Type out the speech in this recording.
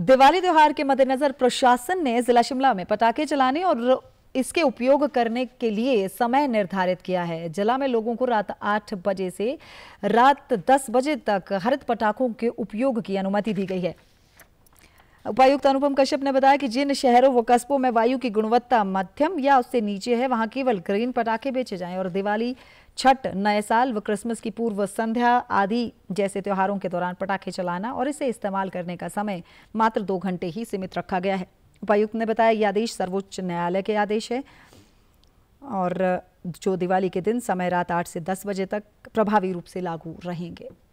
दिवाली त्योहार के मद्देनजर प्रशासन ने जिला शिमला में पटाखे चलाने और इसके उपयोग करने के लिए समय निर्धारित किया है जिला में लोगों को रात 8 बजे से रात 10 बजे तक हरित पटाखों के उपयोग की अनुमति दी गई है उपायुक्त अनुपम कश्यप ने बताया कि जिन शहरों व कस्बों में वायु की गुणवत्ता मध्यम या उससे नीचे है वहां केवल ग्रीन पटाखे बेचे जाएं और दिवाली छठ नए साल व क्रिसमस की पूर्व संध्या आदि जैसे त्योहारों के दौरान पटाखे चलाना और इसे इस्तेमाल करने का समय मात्र दो घंटे ही सीमित रखा गया है उपायुक्त ने बताया ये आदेश सर्वोच्च न्यायालय के आदेश है और जो दिवाली के दिन समय रात आठ से दस बजे तक प्रभावी रूप से लागू रहेंगे